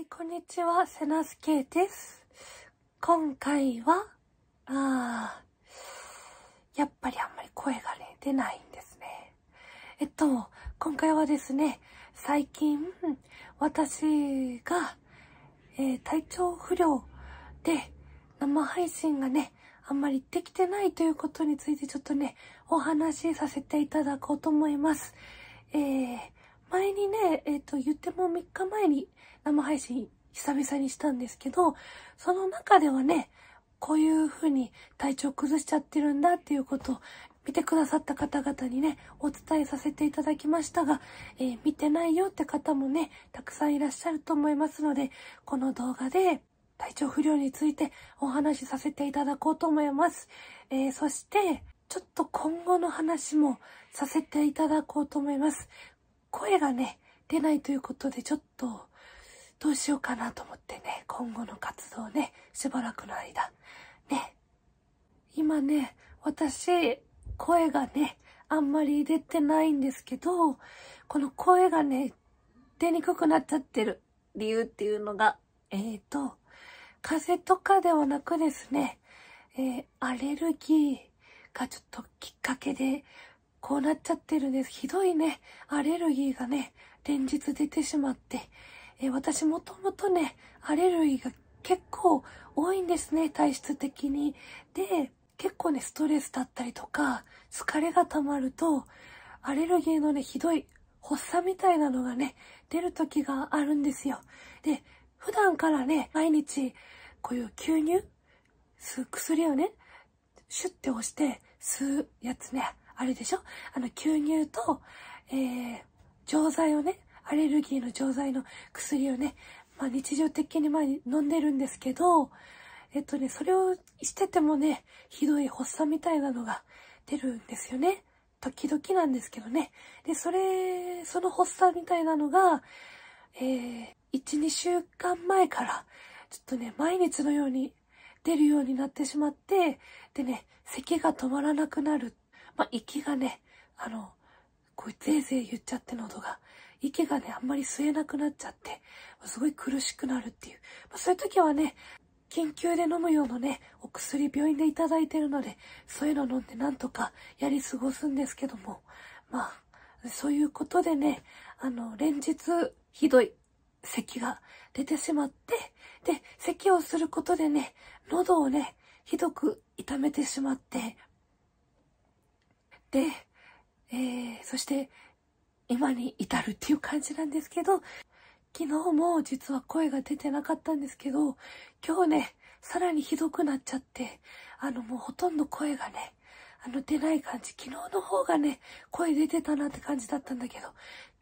い、こんにちは、セナスケです。今回は、あやっぱりあんまり声がね、出ないんですね。えっと、今回はですね、最近、私が、えー、体調不良で、生配信がね、あんまりできてないということについてちょっとね、お話しさせていただこうと思います。えー、前にね、えっ、ー、と、言っても3日前に、生配信久々にしたんですけど、その中ではね、こういう風に体調崩しちゃってるんだっていうことを見てくださった方々にね、お伝えさせていただきましたが、えー、見てないよって方もね、たくさんいらっしゃると思いますので、この動画で体調不良についてお話しさせていただこうと思います。えー、そして、ちょっと今後の話もさせていただこうと思います。声がね、出ないということで、ちょっとどうしようかなと思ってね、今後の活動ね、しばらくの間。ね。今ね、私、声がね、あんまり出てないんですけど、この声がね、出にくくなっちゃってる理由っていうのが、えっ、ー、と、風邪とかではなくですね、えー、アレルギーがちょっときっかけで、こうなっちゃってるんです。ひどいね、アレルギーがね、連日出てしまって、え私もともとね、アレルギーが結構多いんですね、体質的に。で、結構ね、ストレスだったりとか、疲れが溜まると、アレルギーのね、ひどい発作みたいなのがね、出る時があるんですよ。で、普段からね、毎日、こういう吸入薬をね、シュッて押して、吸うやつね、あれでしょあの、吸入と、えー、錠剤をね、アレルギーの錠剤の薬をね、まあ日常的に前に飲んでるんですけど、えっとね、それをしててもね、ひどい発作みたいなのが出るんですよね。時々なんですけどね。で、それ、その発作みたいなのが、えー、1、2週間前から、ちょっとね、毎日のように出るようになってしまって、でね、咳が止まらなくなる。まあ、息がね、あの、こう、ぜいぜい言っちゃって喉が。息がね、あんまり吸えなくなっちゃって、すごい苦しくなるっていう。まあ、そういう時はね、緊急で飲むようなね、お薬病院でいただいてるので、そういうの飲んでなんとかやり過ごすんですけども、まあ、そういうことでね、あの、連日ひどい咳が出てしまって、で、咳をすることでね、喉をね、ひどく痛めてしまって、で、えー、そして今に至るっていう感じなんですけど、昨日も実は声が出てなかったんですけど、今日ね、さらにひどくなっちゃって、あのもうほとんど声がね、あの出ない感じ、昨日の方がね、声出てたなって感じだったんだけど、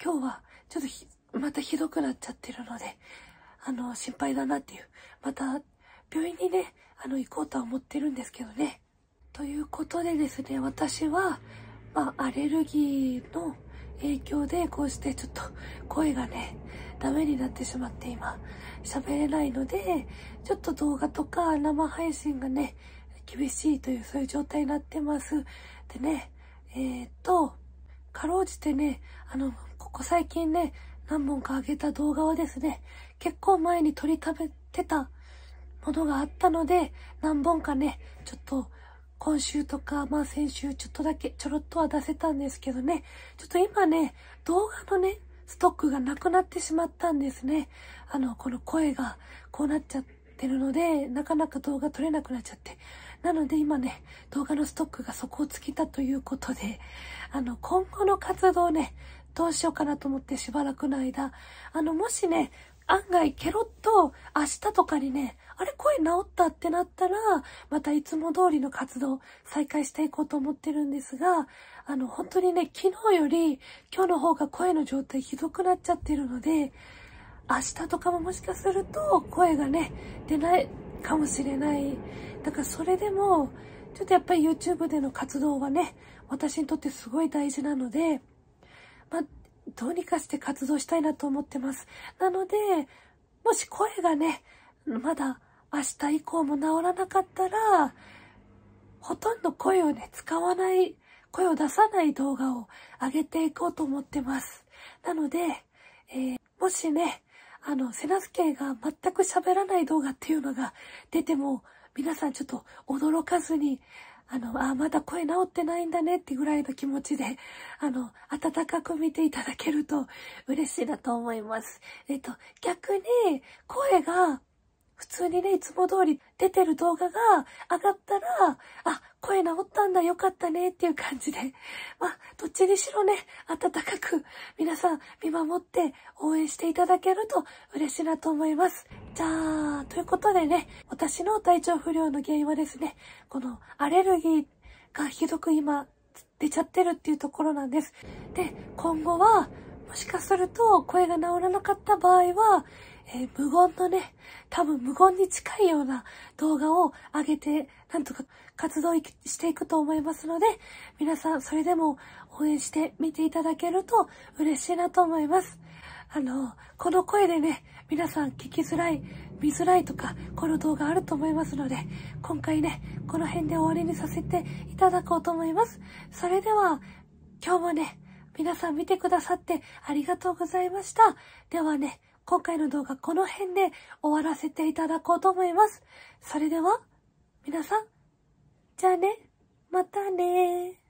今日はちょっとまたひどくなっちゃってるので、あの、心配だなっていう。また、病院にね、あの、行こうとは思ってるんですけどね。ということでですね、私は、まあ、アレルギーの影響でこうしてちょっと声がね、ダメになってしまって今、喋れないので、ちょっと動画とか生配信がね、厳しいというそういう状態になってます。でね、えー、っと、かろうじてね、あの、ここ最近ね、何本か上げた動画はですね、結構前に撮り食べてたものがあったので、何本かね、ちょっと今週とか、まあ先週ちょっとだけちょろっとは出せたんですけどね、ちょっと今ね、動画のね、ストックがなくなってしまったんですね。あの、この声がこうなっちゃってるので、なかなか動画撮れなくなっちゃって。なので今ね、動画のストックが底をつきたということで、あの、今後の活動ね、どうしようかなと思ってしばらくの間、あの、もしね、案外ケロッと明日とかにね、あれ声治ったってなったら、またいつも通りの活動再開していこうと思ってるんですが、あの本当にね、昨日より今日の方が声の状態ひどくなっちゃってるので、明日とかももしかすると声がね、出ないかもしれない。だからそれでも、ちょっとやっぱり YouTube での活動はね、私にとってすごい大事なので、まあ、どうにかして活動したいなと思ってます。なので、もし声がね、まだ明日以降も治らなかったら、ほとんど声をね、使わない、声を出さない動画を上げていこうと思ってます。なので、えー、もしね、あの、セナスケが全く喋らない動画っていうのが出ても、皆さんちょっと驚かずに、あの、あ、まだ声治ってないんだねってぐらいの気持ちで、あの、暖かく見ていただけると嬉しいなと思います。えっと、逆に、声が、普通にね、いつも通り出てる動画が上がったら、あ、声治ったんだ、よかったねっていう感じで、まあ、どっちにしろね、暖かく皆さん見守って応援していただけると嬉しいなと思います。じゃあ、ということでね、私の体調不良の原因はですね、このアレルギーがひどく今出ちゃってるっていうところなんです。で、今後は、もしかすると声が治らなかった場合は、えー、無言のね、多分無言に近いような動画を上げて、なんとか活動していくと思いますので、皆さんそれでも応援して見ていただけると嬉しいなと思います。あの、この声でね、皆さん聞きづらい、見づらいとか、この動画あると思いますので、今回ね、この辺で終わりにさせていただこうと思います。それでは、今日もね、皆さん見てくださってありがとうございました。ではね、今回の動画この辺で終わらせていただこうと思います。それでは、皆さん、じゃあね、またね